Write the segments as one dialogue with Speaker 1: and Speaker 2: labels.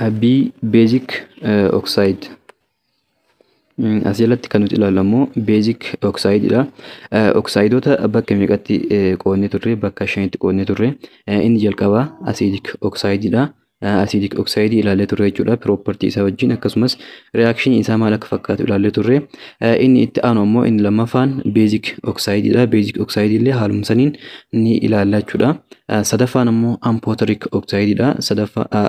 Speaker 1: B beezik uh, oksayid. Mm, Asii jalatti kan nuti ilaallu beezik oksayididha. Uh, Oksayidota bakka meeqatti uh, qoodnee turre? Bakka shanitti qoodnee turre. Inni jalqaba asiidik oksayididha. asiidik oksaayidii ilaallee turre jechuudha. Piroopartii isaa wajjin akkasumas riyaakshinii isaa maal akka fakkaatu ilaallee turre. Inni itti aanu ammoo inni lammaffaan beezik oksaayidiidha. Beezik oksaayidii illee ni ilaalla Sadaffaan ammoo ampootariik oksaayidiidha.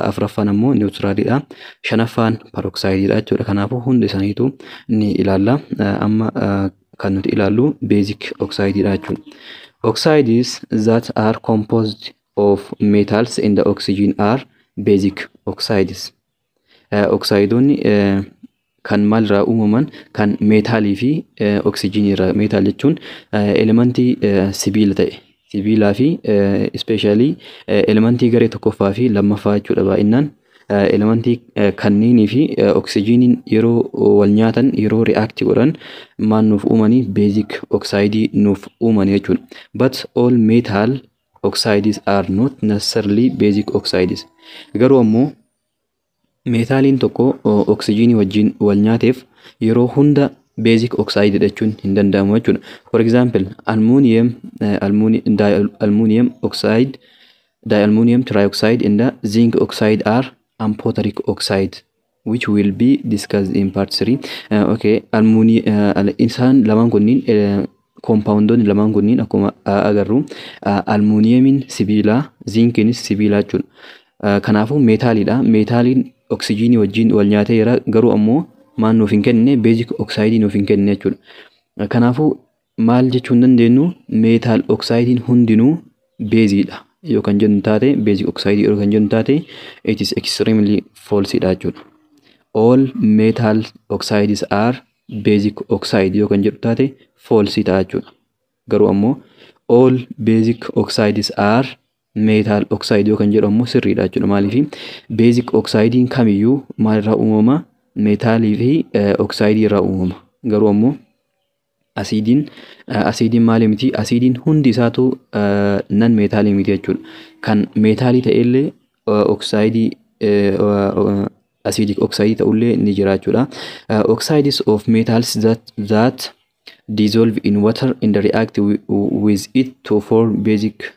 Speaker 1: Afuraffaan ammoo niwutiraaliidha. Shanaffaan paroksaayidiidha jechuudha. Kanaafuu hunda isaaniitu ni ilaalla. Amma kan nuti ilaallu beezik oksaayidiidha jechuudha. Oxides that are composed of metals and the oxygen beezik oksaayidiis. Eh, Oksaayidoonni eh, kan maalirraa uumaman kan meetaalii fi eh, oksijiinirraa. Meetaal jechuun elementii sibiila ta'e. Sibiilaa fi ispeeshaalii elementii garee tokkoffaa fi lammaffaa jechuudha baay'inaan. Elementii kanniinii fi oksijiiniin yeroo wal nyaatan yeroo ri'aaktii godhan maal nuuf uumanii beezik oksaayidii nuuf uuman jechuudha. But all meetaal ኦክሳይድስ አር ኖት ነሰርሊ ቤዚክ ኦክሳይድስ ገሩ ሞ ሜታሊን ቶኮ ኦክሲጂኒ ወጂን ወልኛቴፍ የሮ ሁንዳ ቤዚክ ኦክሳይድ ደችን እንደንዳሞቹ ፎር ኤግዛምፕል አልሙኒየም አልሙኒየም ኦክሳይድ ዳይ አልሙኒየም ትራይኦክሳይድ እንደ ዚንክ ኦክሳይድ አር አምፖተሪክ ኦክሳይድ which will be discussed in part 3 uh, okay almuni uh, insan laman koompaawundoonni lamaan kunniin akkuma agarru almuuniyeemiin sibiilaa ziinkiinis sibiilaa jechuudha. Kanaafuu meetaaliidha. Meetaaliin oksijiinii wajjin wal garuu ammoo maal nuuf hin kenne beezik oksaayidii nuuf hin kenne jechuudha. Kanaafuu maal jechuu dandeenyu meetaal oksaayidiin hundinuu beeziidha yookaan jennu beezik oksaayidii yookaan jennu it is extremely jechuudha. All metal oxides basic oxide yookaan jedhu taate foolsidha jechuudha. Garuu ammoo all basic oxides are metal oxide yookaan kan jedhu ammoo sirriidha jechuudha. Maaliif basic oxide kamiyyuu maalirraa uumama meetaalii fi oxide irraa uumama. Garuu ammoo asiidiin asiidiin maali miti asiidiin hundi isaatu nan meetaalii miti jechuudha. Kan meetaalii ta'ellee oksaayidii asiidic oksaayidii ta'ullee ni jira jechuudha. oksaayidis of metals zaat dissolve in water and react with it to form basic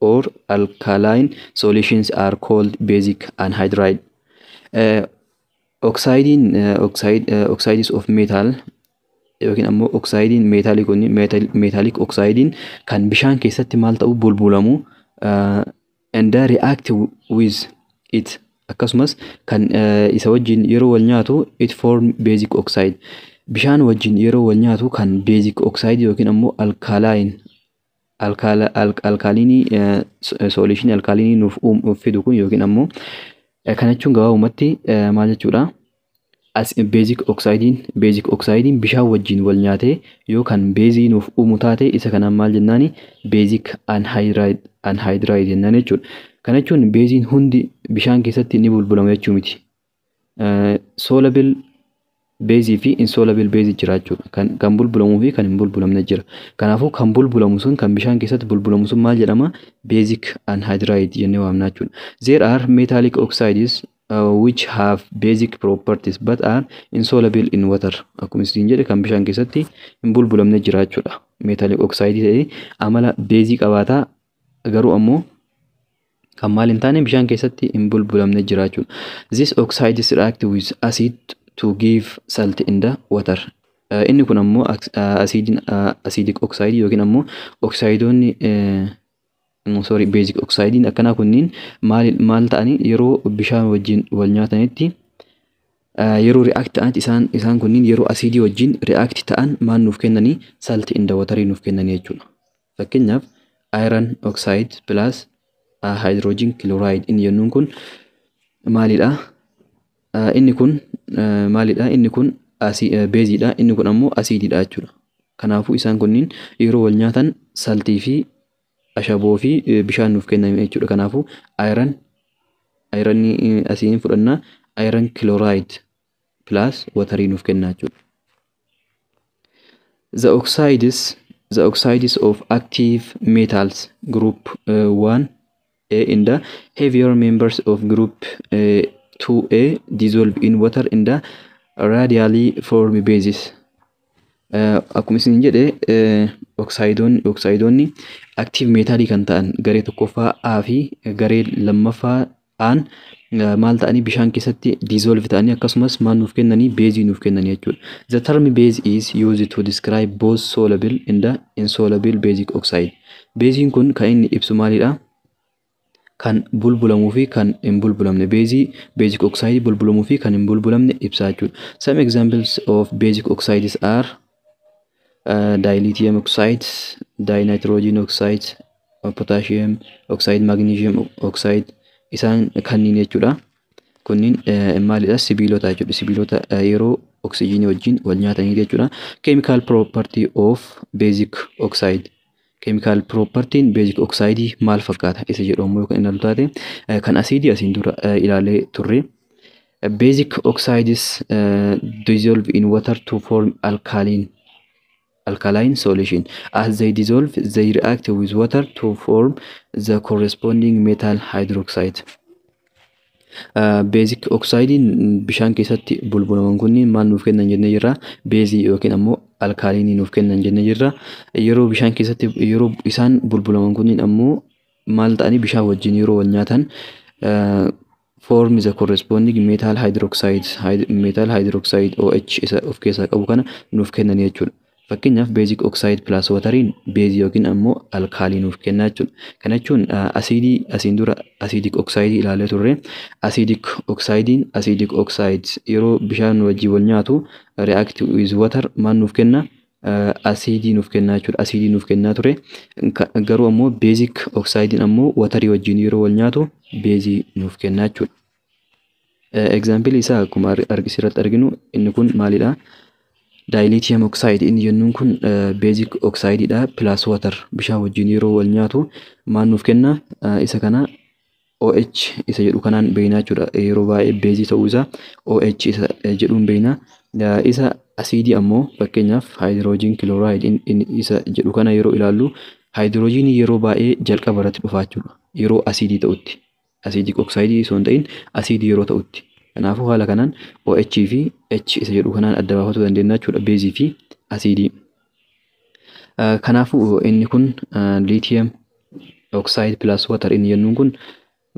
Speaker 1: or alkaline solutions are called basic anhydride. Uh, oxiding uh, oxide uh, oxides of metal yookiin ammoo oxiding meetaalii kun meetaaliik oxiding kan bishaan keessatti maal ta'u bulbulamu uh, react with it akkasumas kan uh, isa wajjin yeroo wal nyaatu it form basic oxide. Bishaan wajjin yeroo wal nyaatu kan beezik oksaayidii yookiin ammoo alkaalaayini alkaaliinii eh, soolishinii alkaaliinii um, nuuf fidu kun yookiin ammoo eh, kana jechuun gabaabumatti eh, maal jechuudha beezik beezik oksaayidiin bishaan wajjin wal nyaatee kan beezii nuuf uumu taate isa kanaan maal jennaani beezik anhaayidraayid jennaan jechuudha. Kana jechuun beeziin hundi bishaan keessatti ni bulbulama jechuu miti. Soolabil beezii fi insolabil beezii jira Kan, kan bulbulamuu fi kan hin bulbulamne jira. Kanaafuu kan bulbulamu sun kan bishaan keessatti bulbulamu sun maal jedhama? jechuudha. Uh, Akkuma isin jedhe kan bishaan keessatti hin bulbulamne oxide amala beezii qabaataa garuu ammoo kan maal hin taane bishaan keessatti hin bulbulamne These oxides react acid to give salt inda the water. Eh, inni kun ammoo eh, eh, acidic oxide yookiin ammoo oksaayidoonni sorry beezik oksaayidiin akkanaa kunniin maal ta'anii yeroo bishaan wajjin wal nyaatanitti react ta'an isaan isaan kunniin yeroo asiidii wajjin react ta'an maal nuuf kennanii salt in the water nuuf kennanii jechuudha. iron oxide plus hydrogen chloride inni jennuun kun maalidha? Inni kun maalidha inni kun beeziidha inni kun ammoo asiididha jechuudha. Kanaafuu isaan kunniin yeroo wal nyaatan saltii fi ashaboo fi bishaan nuuf kenname jechuudha. Kanaafuu ayiran ayiranii asiin fudhannaa ayiran kilooraayid pilaas watarii nuuf kenna jechuudha. The oxides the oxides of active metals group uh, a uh, in the heavier members of group 2A dissolved in water in the radially formed basis. Uh, Akkuma isin jedhe uh, oksaayidoonni oksaayidoonni aktiiv kan ta'an garee tokkoffaa A fi garee lammaffaa Aan uh, maal ta'anii bishaan keessatti dissolve ta'anii akkasumas maal nuuf kennanii beezii nuuf kennanii jechuudha. The term base is used to describe both soluble and insoluble basic oxide. Beeziin kun kan inni ibsu maalidha? kan bulbulamuu fi kan hin bulbulamne beezii basic bulbulamuu fi kan hin bulbulamne ibsaa jechuudha. Some examples of basic oxides are uh, dilithium oxide, dinitrogen oxide, potassium oxide, magnesium oxide isaan kanniin jechuudha. Kunniin uh, maalidha sibiilota jechuudha. Sibiilota uh, yeroo oksijiinii wajjin wal nyaatanii jechuudha. Chemical property of basic oxide. keemikaal piroopartiin beezik oksaayidii maal fakkaata isa jedhamu yookaan inni taate eh, kan asiidii asiin dura eh, ilaalee turre. Eh, basic oxides uh, in water to form alkaline solution. As they dissolve, they react with water to form the corresponding metal hydroxide. Beezik oksaayidiin bishaan keessatti bulbulaman kunniin maal nuuf kennan jennee jira. beezii yookiin ammoo alkalini nuuf kennan jennee jira. yeroo bishaan keessatti yeroo isaan bulbulaman kunniin ammoo maal ta'anii bishaan wajjin yeroo wal nyaatan form is a corresponding metal hydroxide OH isa of keessaa qabu kana nuuf kennan jechuudha. Fakkeenyaaf beezik oksaayid pilaas wootariin beezii yookiin ammoo alkaalii nuuf kenna jechuudha. Kana jechuun asiin dura oksaayidii turre asiidik oksaayidiin asiidik oksaayid yeroo bishaan wajjii wal nyaatu reaaktii wiiz wootar maal nuuf kenna? asiidii nuuf kennaa jechuudha. Garuu ammoo beezik oksaayidiin ammoo watarii wajjin yeroo wal nyaatu beezii nuuf jechuudha. isaa akkuma arginu inni kun maalidha? daayiliitiyam oksaayid inni jennuun kun e, beezik oksaayidiidha pilaas bishaan wajjin yeroo wal nyaatu maannuuf nuuf kenna e, isa kana OH isa jedhu kanaan beeynaa jechuudha e, yeroo baay'ee beezii ta'uu isaa OH isa jedhuun isa ammoo fakkeenyaaf haayidroojiin isa jedhu kana yeroo ilaallu haayidroojiin yeroo baay'ee jalqaba irratti dhufaa yeroo asiidii ta'utti asiidik oksaayidii ta'in asiidii yeroo ta'utti. Kanaafuu haala kanaan OH fi H isa jedhu kanaan adda baafatuu dandeenya jechuudha beezii fi asiidii. Kanaafuu inni kun liitiyam oxide plus water inni jennuun kun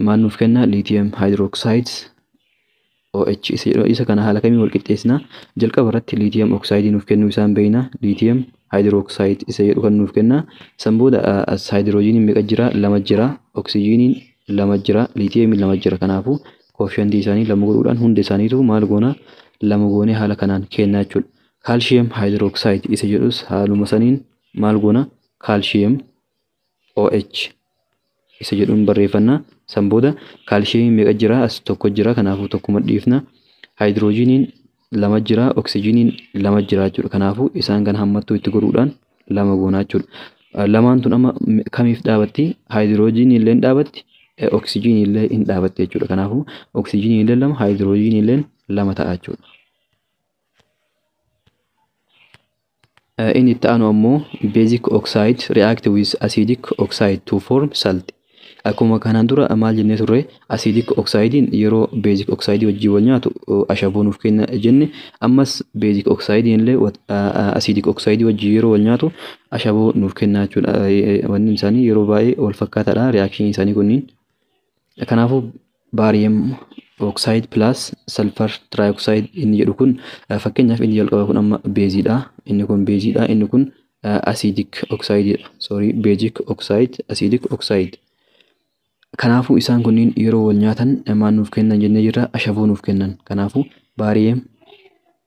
Speaker 1: maal nuuf kenna liitiyam hydroxide OH isa kanaa haala kamiin wal qixxeessinaa jalqaba irratti liitiyam oxide nuuf kennu isaan beekna liitiyam hydroxide isa jedhu kan nuuf kenna san booda as hydrojiniin meeqa jira lama jira oksijiiniin lama jira liitiyamiin lama jira kanaafuu koofiyandii isaanii lama godhuudhaan hundi isaaniituu maal goonaa lama goonee haala kanaan kennaa jechuudha. Kaalshiyeem haayidroksaayid isa jedhus haaluma saniin maal goonaa kaalshiyeem OH isa jedhuun barreeffannaa san booda kaalshiyeemiin meeqa jiraa as tokko jiraa? kanaafuu tokkuma dhiifna haayidroojiniin lama jiraa, oksijiniin lama jiraa jechuudha kanaafuu isaan kana hammattuu itti godhuudhaan lama goonaa jechuudha. Lamaan tun amma kamiif dhaabatti? Haayidroojiniin illee dhaabatti oksijinii illee hin dhaabatte jechuudha. Kanaafuu oksijinii lama, haayidiroojiinii lama ta'a jechuudha. Inni itti ammoo basic acidic form salt. Akkuma kanaan dura maal jennee yeroo wal nyaatu ashaboo nuuf kenna jenne ammas acidic yeroo wal nyaatu ashaboo nuuf kenna jechuudha. Wanni isaanii yeroo baay'ee wal fakkaataadha isaanii kunniin. Kanaafuu baariyam oksayid pilaas salfar tiraayoksayid inni jedhu kun eh, fakkeenyaaf inni jalqaba kun amma beeziidha. Inni kun beeziidha. Inni kun eh, asiidik oksaayididha. Soorii beejik oksaayid asiidik oksaayid. Kanaafuu isaan kunniin yeroo wal nyaatan eh, maal nuuf kennan jennee jira ashaboo nuuf kennan. Kanaafuu baariyam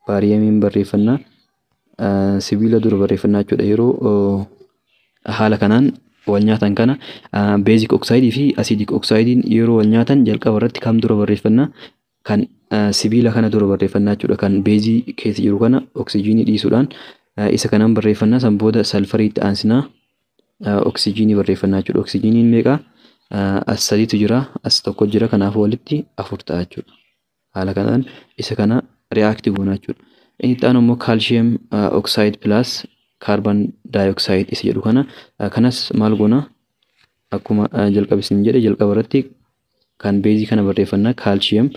Speaker 1: baariyamiin barreeffannaa sibiila dura barreeffannaa jechuudha yeroo oh, haala kanaan wal nyaatan kana beezik oksaayidii fi asiidik oksaayidiin yeroo wal nyaatan jalqaba irratti kam dura barreeffannaa kan sibiila kana dura barreeffannaa jechuudha kan beezii keessa jiru kana oksijiinii dhiisuudhaan isa kanaan barreeffannaa san booda salfariitti aansinaa oksijiinii barreeffannaa jechuudha oksijiiniin meeqaa as sadiitu jira as tokko jira kanaaf walitti afur ta'a jechuudha haala kanaan isa kana ri'aaktii goona jechuudha inni itti aanu immoo kaalshiyeem oksaayid pilaas kaarban daayoksaayiid isa jedhu kana. Kanas maal goona? Akkuma jalqaba isin jedhe kan beezii kana barreeffannaa kaalshiyam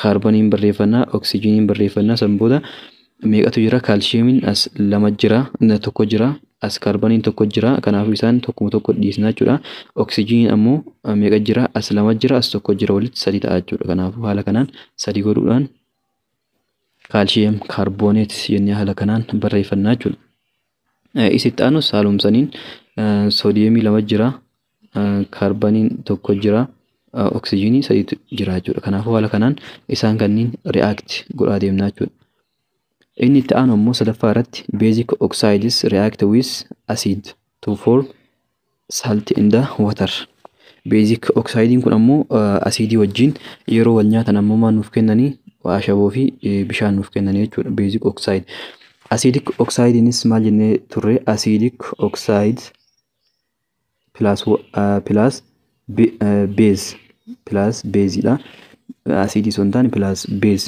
Speaker 1: kaarboniin barreeffannaa oksijiniin barreeffannaa san meeqatu jira kaalshiyamiin as lama jira as kaarboniin tokko jira kanaafuu isaan tokko jechuudha ammoo meeqa as lama as tokko jira walitti sadi ta'a jechuudha kanaafuu haala kanaan sadi godhuudhaan kaalshiyam kaarboneet jennee haala kanaan barreeffannaa jechuudha. Eh, Isitti aanu saalomsaniin eh, soodiyeemii lama jira, eh, kaarbaniin tokko jira, oksijiinii sadiitu jira jechuudha. Kanaafuu haala kanaan isaan kanneen reaakti godhaa deemna jechuudha. Inni itti aanu immoo sadaffaa irratti basic oxides react with acid to form salt in water. Basic oxidiin kun ammoo asiidii wajjin yeroo wal nyaatan ammoo maal nuuf kennanii? Ashaboo fi bishaan nuuf kennanii jechuudha. Basic oxide. asiidik oksaayidiinis maal jennee turre asiidik oksaayid pilaas pilaas beez pilaas beezidha asiidii osoo hin taane pilaas beez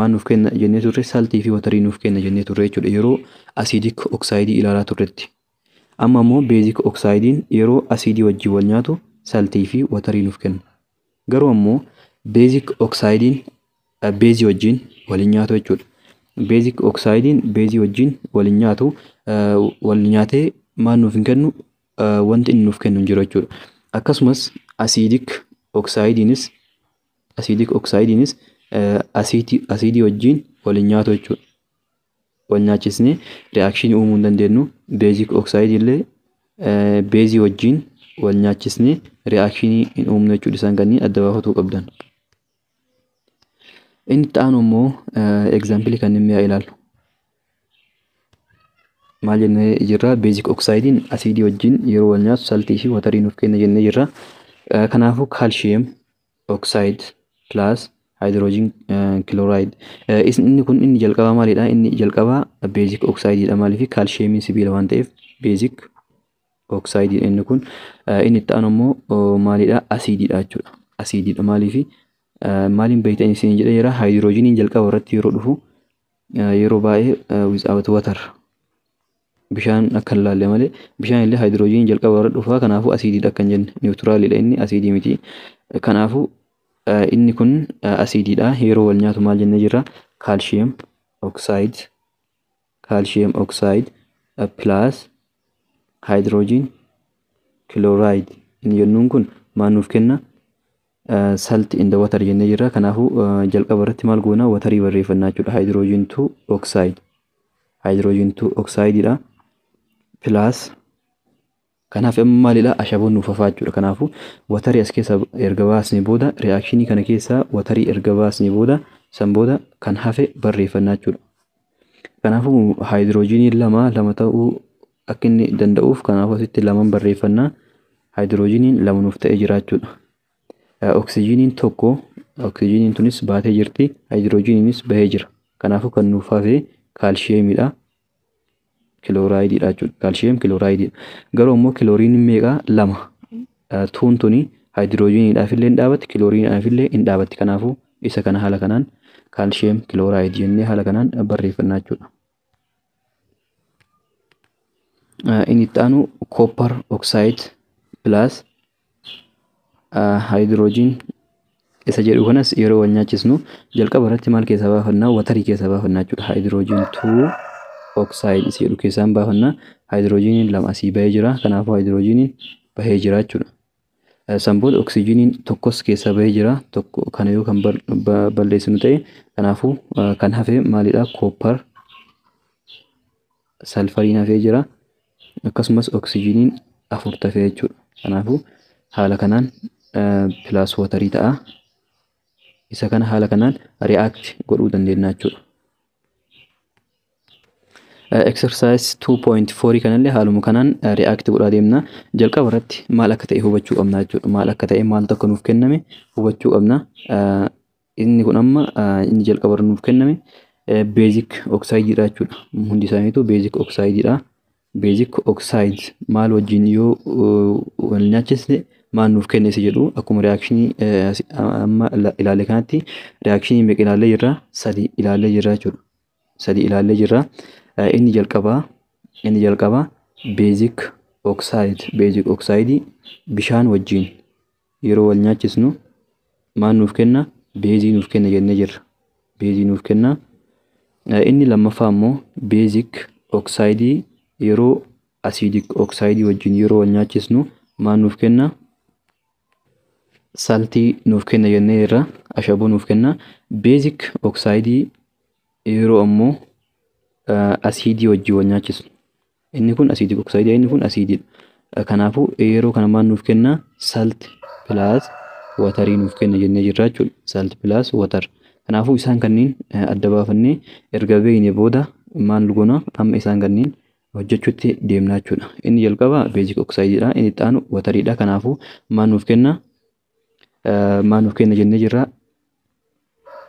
Speaker 1: maal nuuf kenna jennee turre saltii fi watarii nuuf kenna jennee turre jechuudha yeroo asiidik oksaayidii ilaalaa turretti amma immoo beezik oksaayidiin yeroo asiidii wajjin wal nyaatu saltii fi watarii nuuf kenna garuu ammoo beezik oksaayidiin beezii wajjin waliin nyaatu jechuudha. beezik oksaayidiin beezii wajjin walin nyaatu wal nyaatee maal nuuf hin kennu wanti inni nuuf kennu hin jiru jechuudha. Akkasumas asiidik oksaayidiinis asiidik oksaayidiinis asiidii wajjin nyaatu jechuudha. Wal nyaachisnee re'aakshinii uumuu hin dandeenyu beezik oksaayidii illee beezii wajjin wal nyaachisnee re'aakshinii hin uumnu jechuudha isaan kanneen adda baafatuu qabdan. Inni itti aanu immoo egzaampilii kanneen biraa ilaalu. Maal jennee jirraa beezik oksaayidiin asiidii wajjin yeroo wal nyaatu saltii fi nuuf kenna jennee jirra. Kanaafuu kaalshiyeem oksaayid pilaas haayidroojin kilooraayid. Inni kun inni jalqabaa maalidha? Inni jalqabaa beezik oksaayidiidha. Maaliif kaalshiyeemiin sibiila waan ta'eef beezik inni kun. Inni itti immoo maalidha? Asiidiidha jechuudha. Asiidiidha maaliif? maaliin beektan isin jedhee jira haayidiroojiniin jalqaba irratti yeroo dhufu yeroo baay'ee wizaawat watar bishaan akka hin laalle malee bishaan illee haayidiroojiniin jalqaba irratti dhufa kanaafuu asiidiidha kan jenne niwutiraalidha inni asiidii miti kanaafuu inni kun asiidiidha yeroo wal nyaatu maal jenne jira? kaalshiyeem oksaayid kaalshiyeem oksaayid pilaas haayidiroojin kilooraayid inni jennuun kun maal nuuf kenna Eh, salt inda the water jennee jirra. Kanaafuu eh, jalqaba irratti maal goona? Watarii barreeffannaa jechuudha. Haayidiroojiin tu oksaayid. Haayidiroojiin tu oksaayidiidha. Pilaas kanaaf amma maalidha? Ashaboon nuufaafaa jechuudha. Kanaafuu watarii as keessa erga baasnee booda re'aakshinii kana keessaa watarii erga booda san booda kan hafe barreeffannaa jechuudha. Kanaafuu lama lama ta'uu akka inni danda'uuf kanaafuu asitti lamaan barreeffannaa haayidiroojiniin lama ta'ee jira jechuudha. Oksijiiniin tokko oksijiiniin tunis baatee jirti. Haayidiroojiiniinis bahee jira. Kanaafuu kan nuuf hafe kaalshiyeemidha. Kilooraayididha jechuudha. Kaalshiyeem kilooraayididha. Garuu immoo kilooriiniin meeqa? Lama. Tuun tuni haayidiroojiiniidhaaf illee hin dhaabatti, kilooriiniidhaaf illee hin dhaabatti. Kanaafuu isa kana haala kanaan kaalshiyeem kilooraayid jennee haala kanaan barreeffannaa jechuudha. Inni itti aanu koppar oksaayid haayidiroojiin isa jedhu kanas yeroo wal nyaachisnu jalqaba irratti maal keessaa baafannaa? Watarii keessaa baafannaa jechuudha. Haayidiroojiin tuu oksaayid isa jedhu keessaan baafannaa. Haayidiroojiiniin lama asii bahee jira. Kanaafuu haayidiroojiiniin bahee jira jechuudha. oksijiiniin tokkos keessaa bahee jira. Tokko kana yoo kan balleessinu ta'e kanaafuu kan hafe maalidha? Kooppar salfariin hafee jira. Akkasumas oksijiiniin afur tafee jechuudha. Kanaafuu haala kanaan pilaas wootarii ta'a. Isa kana haala kanaan react godhuu dandeenya jechuudha. Eh, exercise 2.4 kanallee haaluma kanaan eh, react godhaa deemna. Jalqaba irratti maal akka ta'e hubachuu qabna jechuudha. Maal akka ta'e maal tokko nuuf kenname hubachuu qabna. Eh, inni kun amma inni jalqaba nuuf kenname beezik oksaayidiidha jechuudha. Hundi isaaniitu beezik oksaayidiidha. Beezik oksaayid maal wajjin yoo wal nyaachisne maal nuuf kenne isa jedhu akkuma reaakshinii eh, amma kanatti reaakshinii meeqa ilaalee sadi ilaalee jira jechuudha. Sadi eh, Inni jalqabaa inni jalqabaa beezik oksaayidii bishaan wajjin yeroo wal nyaachisnu maal nuuf kenna beezii nuuf kenna jennee jirra. Beezii nuuf kenna. Eh, inni lammaffaa immoo beezik oksaayidii yeroo asiidik oksaayidii wajjin yeroo wal nyaachisnu maal nuuf kenna saltii nuuf kenna jennee irra ashaboo nuuf kenna. Beezik oksaayidii yeroo ammoo asiidii wajjii wal nyaachisu. Inni kun asiidii oksaayidii inni kun asiidiidha. Kanaafuu yeroo kana maal nuuf kenna salt pilaas watarii nuuf kenna jennee jirra jechuudha. Salt pilaas watar. Kanaafuu isaan kanneen adda baafannee erga beekne booda maal goona amma isaan kanneen hojjechuutti deemna jechuudha. Inni jalqaba beezik oksaayidiidha. Inni itti aanu watariidha. Kanaafuu maal nuuf kenna maal nuuf kenna jennee jirra.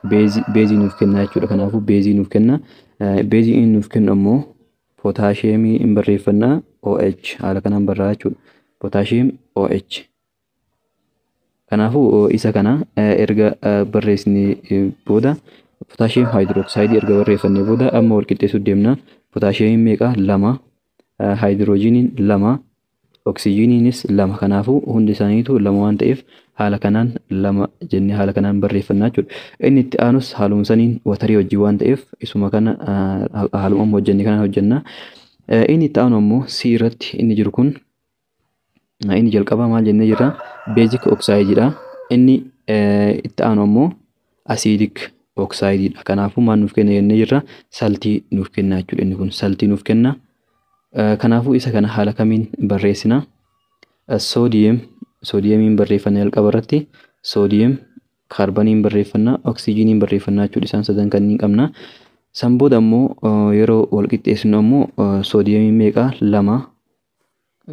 Speaker 1: Beezii nuuf kenna jechuudha. Kanaafuu beezii nuuf kenna. Beezii nuuf kennu ammoo pootaasheemii hin barreeffannaa OH haala kanaan barraa jechuudha. OH. Kanaafuu isa kana erga barreessinee booda pootaasheem haayidrooksaayiidii erga barreeffannee booda amma deemna. meeqa? Lama. Haayidroojiniin lama. Oksijiiniinis lama. Kanaafuu hundi isaaniitu lama waan ta'eef haala kanaan lama jennee haala kanaan barreeffannaa jechuudha. Inni itti aanus haaluma saniin watarii hojii waan ta'eef isuma kana Inni itti aanu ammoo inni jiru kun inni jalqabaa maal jennee jirra beezik oksaayidiidha. Inni itti aanu ammoo asiidik oksaayidiidha. Kanaafuu maal nuuf kenna jennee jirra saltii nuuf kenna jechuudha inni kun saltii nuuf kenna. Kanaafuu isa kana haala kamiin barreessinaa? Soodiyem soodiyamiin barreeffannaa jalqaba irratti kaarbaniin barreeffannaa oksijiiniin barreeffannaa jechuudha isaan sadan kanneen qabna. San booda ammoo eh, yeroo wal ammoo eh, soodiyamiin lama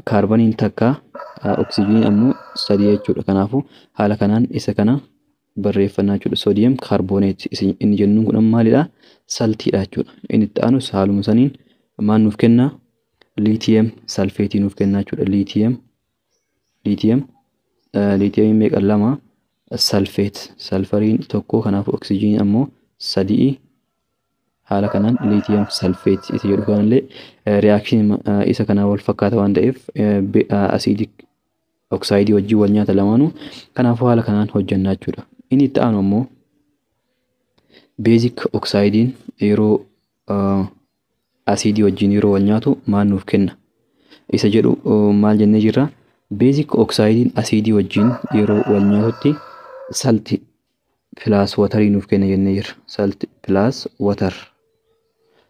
Speaker 1: kaarbaniin eh, oksijiiniin ammoo sadii jechuudha. Kanaafuu haala kanaan isa kana barreeffannaa jechuudha. Soodiyam inni jennuun kun maalidha? jechuudha. Inni itti aanus haaluma maan nuuf kenna? Liitiyem salfeetii nuuf kenna jechuudha. liitiyamiin meeqan lama salfeet salfariin tokko kanaaf oksijiin ammoo sadii haala kanaan liitiyam salfeet isa jedhu kanallee eh, riyaakshin eh, isa kanaa wal fakkaata waan ta'eef eh, asiidik oksaayidii wajjin wal nyaata lamaanuu kanaafuu haala kanaan hojjannaa jechuudha. Inni itti aanu ammoo beezik oksaayidiin yeroo asiidii wajjin yeroo wal nyaatu maal nuuf kenna isa jedhu maal jennee jirraa Beezik oksaayidiin asiidii wajjin yeroo wal nyaatutti salti pilaas watarii nuuf kenna jennee jira. Salti pilaas watar.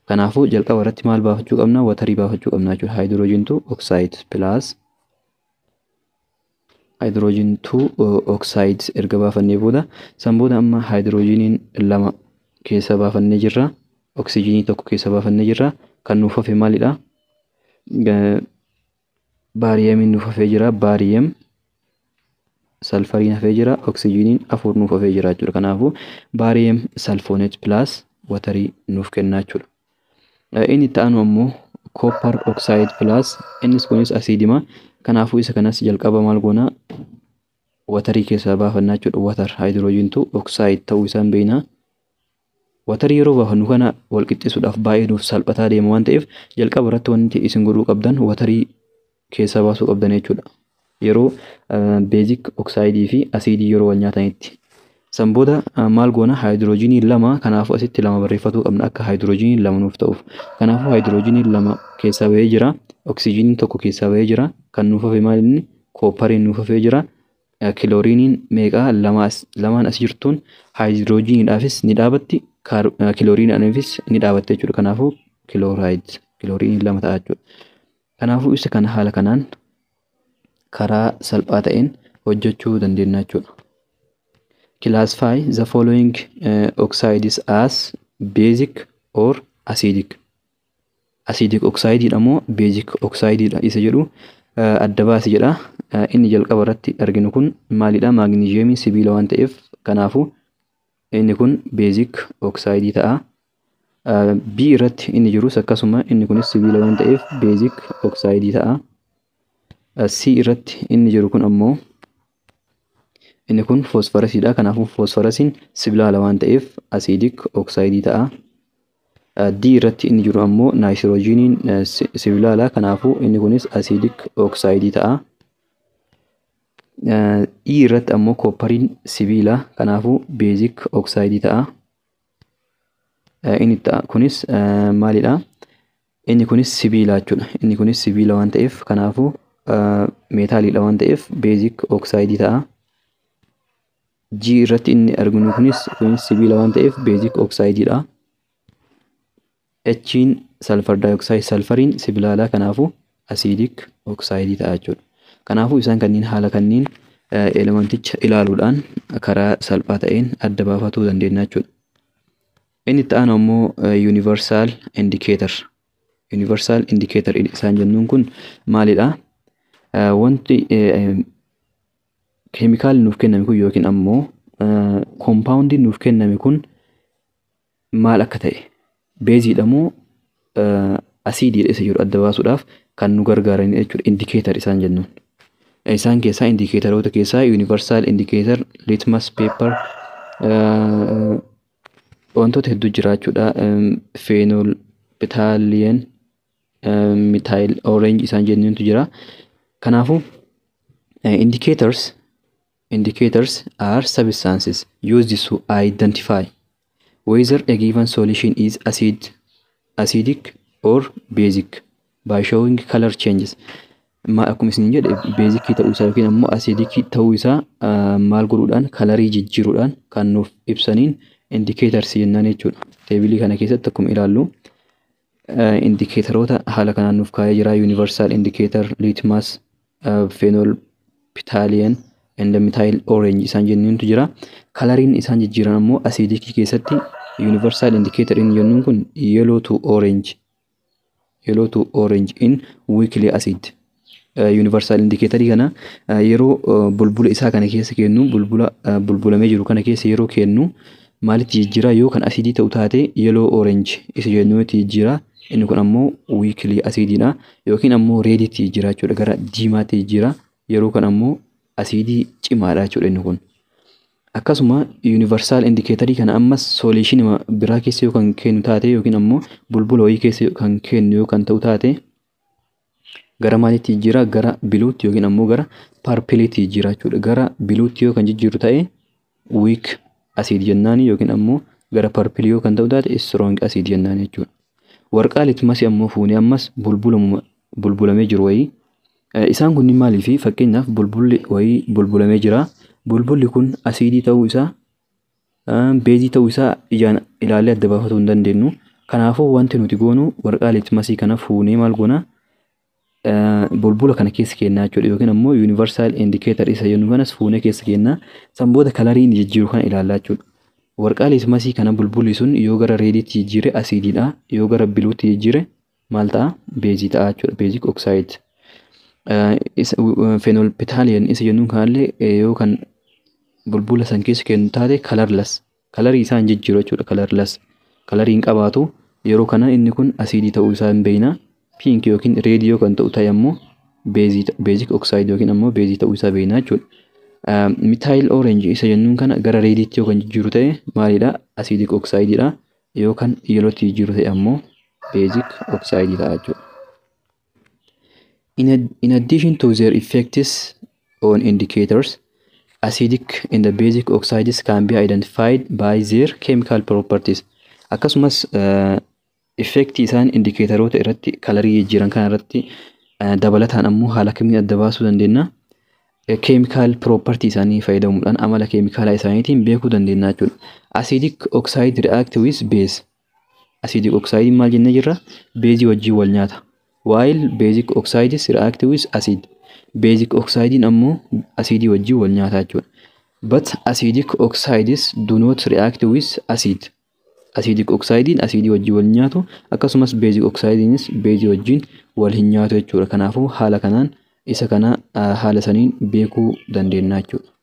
Speaker 1: Kanaafuu jalqaba irratti maal baafachuu qabna? Watarii baafachuu qabna jechuudha. Haayidroojiintu haayidroojiintu uh, erga baafannee booda san booda amma haayidroojiiniin lama keessa baafannee jirra. Oksijiinii tokko keessa baafannee jirra. Kan nuuf hafe maalidha? baadiyeemiin nuuf hafee jira. Baadiyeem salfariin hafee jira. Oksijiniin afur nuuf hafee jira jechuudha. Kanaafuu baadiyeem salfoonet pilaas watarii nuuf kennaa jechuudha. Inni itti aanu ammoo koppar oksaayid pilaas innis kunis asiidima. Kanaafuu isa kanas jalqaba maal goona watarii keessaa baafannaa jechuudha. Watar haayidroojintu oksaayid ta'uu isaan beeknaa. Watarii yeroo baafannu kana walqixxisuudhaaf baay'ee nuuf salphataa deema waan ta'eef jalqaba irratti wanti isin godhuu qabdan watarii keessaa baasuu qabdan Yeroo beezik oksaayidii fi asiidii yeroo wal nyaatanitti. San booda maal goona haayidiroojiinii lama kanaafuu asitti lama barreeffatuu qabna akka haayidiroojiiniin lama ta'uuf. Kanaafuu haayidiroojiiniin lama keessaa bahee jira. tokko keessaa bahee jira. Kan nuuf maal inni kooppariin nuuf jira. lamaan as jirtuun haayidiroojiiniidhaafis ni dhaabatti jechuudha. Kanaafuu lama ta'a jechuudha. Kanaafuu isa kana haala kanaan karaa salphaa ta'een hojjechuu dandeenya jechuudha. Classify the following uh, oxides as basic or acidic. Acidic oxide jedhamoo basic oxide isa jedhu eh, adda baasi jedha. Eh, inni jalqaba irratti arginu kun maalidha? Maagneziyeemii sibiila waan ta'eef kanaafuu inni kun beezik oxide ta'a. B irratti inni jirus akkasuma inni kunis sibiila waan ta'eef beezik oksaayidii ta'a. C irratti inni jiru kun ammoo inni kun foosfarasiidha. Kanaafuu foosfarasiin sibilaala waan ta'eef asiidik oksaayidii ta'a. D irratti inni jiru ammoo naayitiroojiniin sibilaala. Kanaafuu inni kunis asiidik oksaayidii ta'a. E irratti ammoo kooppariin sibiila. Kanaafuu beezik oksaayidii ta'a. Eh, inni kunis eh, kunis sibiila jechuudha. Inni kunis sibiila waan ta'eef kanaafuu eh, meetaaliidha waan ta'eef beezik oksaayidii ta'a. G irratti inni arginu kunis kunis sibiila waan ta'eef beezik oksaayidiidha. Echiin salfar daayoksaayi salfariin sibilaadha kanaafuu asiidik oksaayidii ta'a jechuudha. Kanaafuu isaan kanneen haala kanniin elementicha ilaaluudhaan karaa salphaa ta'een adda baafatuu dandeenya jechuudha. Inni itti aanu ammoo yuunivarsaal eh, indikeetar. Yuunivarsaal indikeetar isaan jennuun kun maalidha? Eh, wanti keemikaalli eh, nuuf kenname kun yookiin ammoo koompaawundiin nuuf kenname kun maal akka ta'e beeziidha moo asiidiidha isa jiru adda baasuudhaaf kan nu gargaaranidha jechuudha indikeetar isaan jennuun. Isaan keessaa indikeetaroota keessaa yuunivarsaal indikeetar, liitmas peepar Wantoota hedduu jiraachuudhaa. Feenool, Bitaaliyeen, Mitaayil oorenjii isaan jenneetu jira. Kanaafuu eh, indikeetars indicators are substances used to identify whether a given solution is acidic or basic by showing color changes. Maal akkuma isin jedhee basic ta'uu isaa yookiin ammoo asiidikii ta'uu isaa eh, maal godhuudhaan kalarii jijjiiruudhaan kan nuuf ibsaniin indikeetarsi jennaan jechuudha. Teebilii kana keessatti akkuma ilaallu eh, indikeetaroota haala kanaan nuuf kaa'ee jira. Yuunivarsaal indikeetar, liitimaas, feenool, eh, pitaaliyan, endamitaayil, oorenjii isaan jennuuntu jira. Kalariin isaan jijjiiran ammoo asiidikii keessatti yuunivarsaal indikeetariin jennuun kun in eh, indikeetarii kana yeroo bulbula isaa kana keessa kennu bulbulamee jiru kana keessa yeroo kennu Maalitti jira yoo kan asiidii ta'u taate yeloo orange isa jennuuti jijjiirraa. Inni kun ammoo wiikilii asiidiidha. Yookiin ammoo reediitti jijjiirraa Gara diimaatti jijjiirraa. Yeroo kan ammoo asiidii cimaadha inni kun. Akkasuma yuunivarsaal indikeetarii kana ammas sooleeshinima biraa keessa yoo kan kennu taate yookiin ammoo keessa kan taate gara maalitti jijjiirraa gara biluutti yookiin ammoo gara Gara biluutti yoo kan jijjiirru ta'e wiik asiid jennaanii yookiin ammoo gara parpilii kan ta'u taate istirong asiid jennaan jechuudha. Warqaa litmasii ammoo fuunee ammas bulbulamee jiru wayii. Eh, isaan kunniin maaliifi fakkeenyaaf bulbuli wayii bulbulamee jira. Bulbuli kun asiidii ta'uu isaa eh, beezii ta'uu isaa ijaan ilaallee adda baafatuu hin dandeenyu. Kanaafuu wanti nuti goonu warqaa litmasii kana fuunee maal goonaa bulbula kana keessa kennaa jechuudha yookiin ammoo yuunivarsaal indikeetar isa jennu kanas fuunee keessa kennaa san booda kalariin jijjiiru kana ilaallaa jechuudha. Warqaa masii kana bulbuli sun yoo gara reediitti jijjiire asiidiidha. Yoo gara biluutti jijjiire maal ta'a? Beezii ta'a jechuudha. Beezik oksaayid. Fenoolpitaaliyan isa jennuun kanallee yoo kan bulbula san keessa kennu taate kalarlas. Kalarii isaan jijjiiru jechuudha kalarlas. Kalarii qabaatu yeroo kana inni kun asiidii ta'uu isaa hin beekna. Pink yookiin reediyoo kan ta'u ta'e ammoo beezik oksaayid yookiin ammoo beezii ta'u isaa beeknaa jechuudha. Mitaayil oorenjii isa jennuun kana gara reediitti yoo jiru jijjiiru ta'e maalidha? Asiidik oksaayidiidha. Yoo kan yeelootti jijjiiru ta'e ammoo beezik oksaayidii ta'a jechuudha. In addition to their effects on indicators, acidic in the basic oxides can be identified by their chemical properties. Akkasumas effektii isaan indikeetaroota irratti kalarii jijjiiran kana irratti eh, dabalataan ammoo haala kamiin adda baasuu dandeenya. Keemikaal eh, piroopartii isaanii fayyadamuudhaan amala keemikaala isaaniitiin beekuu dandeenya jechuudha. Asiidik oksaayid ri'aaktiwis maal jennee jirra? Beezii wajjin wal nyaata. Waayil beezik oksaayidis ri'aaktiwis asiid. Beezik oksaayidiin ammoo asiidii wajjin wal nyaata jechuudha. But asiidik oksaayidis do not acid. asiidik oksaayidiin asiidii wajjin wal nyaatu akkasumas beezik oksaayidiinis beezii wajjiin wal hin nyaatu jechuudha. Kanaafuu haala kanaan isa kana haala saniin beekuu dandeenya jechuudha.